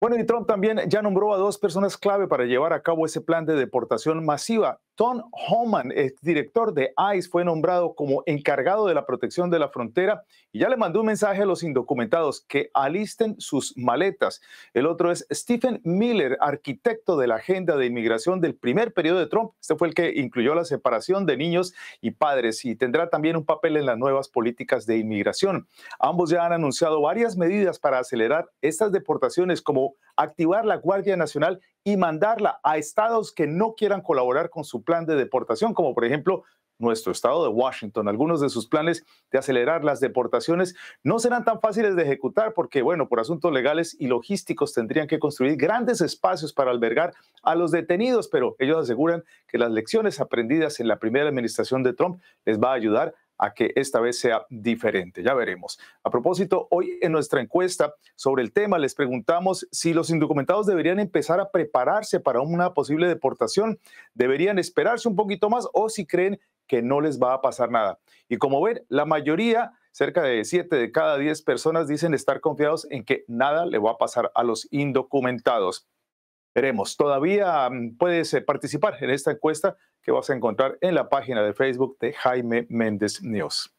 Bueno, y Trump también ya nombró a dos personas clave para llevar a cabo ese plan de deportación masiva Tom Homan, director de ICE, fue nombrado como encargado de la protección de la frontera y ya le mandó un mensaje a los indocumentados que alisten sus maletas. El otro es Stephen Miller, arquitecto de la agenda de inmigración del primer periodo de Trump. Este fue el que incluyó la separación de niños y padres y tendrá también un papel en las nuevas políticas de inmigración. Ambos ya han anunciado varias medidas para acelerar estas deportaciones como activar la Guardia Nacional y mandarla a estados que no quieran colaborar con su plan de deportación, como por ejemplo nuestro estado de Washington. Algunos de sus planes de acelerar las deportaciones no serán tan fáciles de ejecutar porque, bueno, por asuntos legales y logísticos tendrían que construir grandes espacios para albergar a los detenidos, pero ellos aseguran que las lecciones aprendidas en la primera administración de Trump les va a ayudar a que esta vez sea diferente. Ya veremos. A propósito, hoy en nuestra encuesta sobre el tema les preguntamos si los indocumentados deberían empezar a prepararse para una posible deportación, deberían esperarse un poquito más o si creen que no les va a pasar nada. Y como ven, la mayoría cerca de 7 de cada 10 personas dicen estar confiados en que nada le va a pasar a los indocumentados. Veremos. Todavía mm, puedes eh, participar en esta encuesta que vas a encontrar en la página de Facebook de Jaime Méndez News.